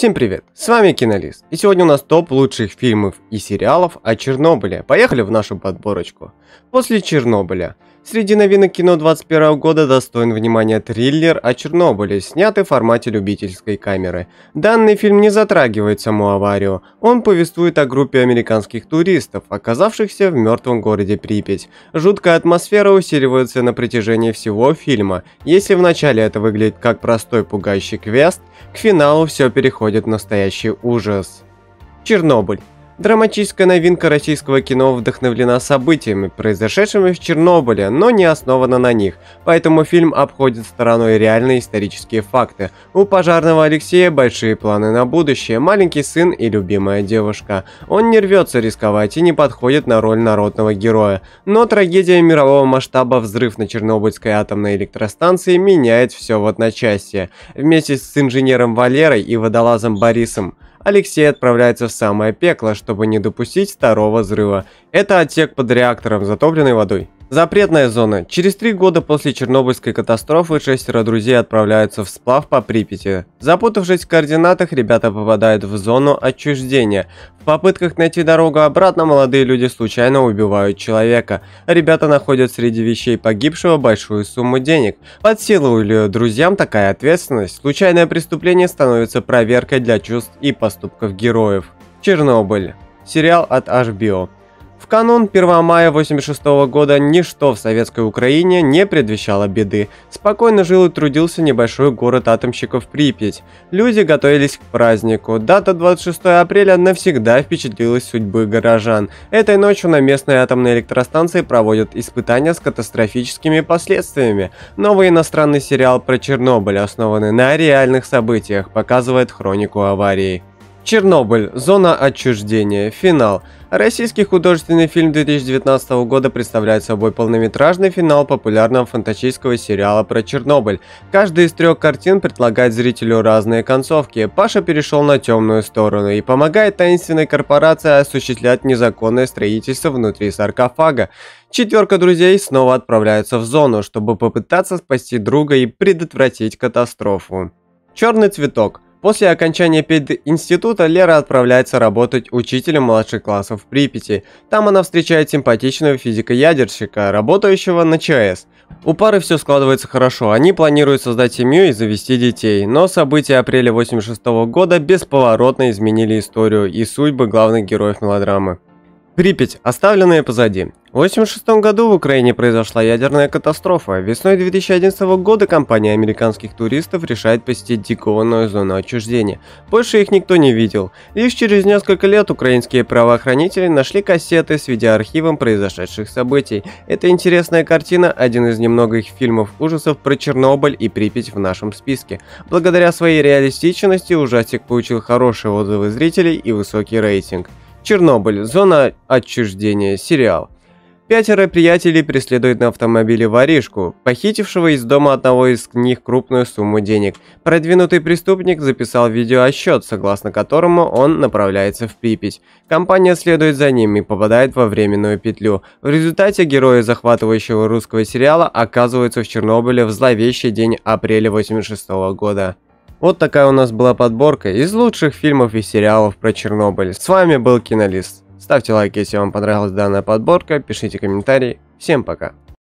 Всем привет, с вами Кинолист, и сегодня у нас топ лучших фильмов и сериалов о Чернобыле. Поехали в нашу подборочку. После Чернобыля Среди новинок кино 2021 года достоин внимания триллер о Чернобыле, снятый в формате любительской камеры. Данный фильм не затрагивает саму аварию, он повествует о группе американских туристов, оказавшихся в мертвом городе Припять. Жуткая атмосфера усиливается на протяжении всего фильма. Если в начале это выглядит как простой пугающий квест, к финалу все переходит в настоящий ужас. Чернобыль. Драматическая новинка российского кино вдохновлена событиями, произошедшими в Чернобыле, но не основана на них, поэтому фильм обходит стороной реальные исторические факты. У пожарного Алексея большие планы на будущее, маленький сын и любимая девушка. Он не рвется рисковать и не подходит на роль народного героя. Но трагедия мирового масштаба взрыв на Чернобыльской атомной электростанции меняет все в одночасье. Вместе с инженером Валерой и водолазом Борисом – Алексей отправляется в самое пекло, чтобы не допустить второго взрыва. Это отсек под реактором, затопленный водой. Запретная зона. Через три года после Чернобыльской катастрофы шестеро друзей отправляются в сплав по Припяти. Запутавшись в координатах, ребята попадают в зону отчуждения. В попытках найти дорогу обратно молодые люди случайно убивают человека. Ребята находят среди вещей погибшего большую сумму денег. Под силу ли друзьям такая ответственность? Случайное преступление становится проверкой для чувств и поступков героев. Чернобыль. Сериал от HBO канун 1 мая 86 года ничто в советской Украине не предвещало беды. Спокойно жил и трудился небольшой город атомщиков Припять. Люди готовились к празднику. Дата 26 апреля навсегда впечатлилась судьбы горожан. Этой ночью на местной атомной электростанции проводят испытания с катастрофическими последствиями. Новый иностранный сериал про Чернобыль, основанный на реальных событиях, показывает хронику аварии. Чернобыль. Зона отчуждения. Финал. Российский художественный фильм 2019 года представляет собой полнометражный финал популярного фантастического сериала про Чернобыль. Каждая из трех картин предлагает зрителю разные концовки. Паша перешел на темную сторону и помогает таинственной корпорации осуществлять незаконное строительство внутри саркофага. Четверка друзей снова отправляется в зону, чтобы попытаться спасти друга и предотвратить катастрофу. Черный цветок – После окончания пединститута Лера отправляется работать учителем младших классов в Припяти. Там она встречает симпатичного физико-ядерщика, работающего на ЧАЭС. У пары все складывается хорошо, они планируют создать семью и завести детей, но события апреля 86 года бесповоротно изменили историю и судьбы главных героев мелодрамы. Припять, оставленная позади. В 1986 году в Украине произошла ядерная катастрофа. Весной 2011 года компания американских туристов решает посетить дикованную зону отчуждения. Больше их никто не видел. Лишь через несколько лет украинские правоохранители нашли кассеты с видеоархивом произошедших событий. Это интересная картина, один из немногих фильмов ужасов про Чернобыль и Припять в нашем списке. Благодаря своей реалистичности ужастик получил хорошие отзывы зрителей и высокий рейтинг. Чернобыль. Зона отчуждения. Сериал. Пятеро приятелей преследуют на автомобиле воришку, похитившего из дома одного из них крупную сумму денег. Продвинутый преступник записал видеоотсчет, согласно которому он направляется в Припять. Компания следует за ним и попадает во временную петлю. В результате герои захватывающего русского сериала оказываются в Чернобыле в зловещий день апреля 86 года. Вот такая у нас была подборка из лучших фильмов и сериалов про Чернобыль. С вами был Кинолист. Ставьте лайк, если вам понравилась данная подборка, пишите комментарии. Всем пока.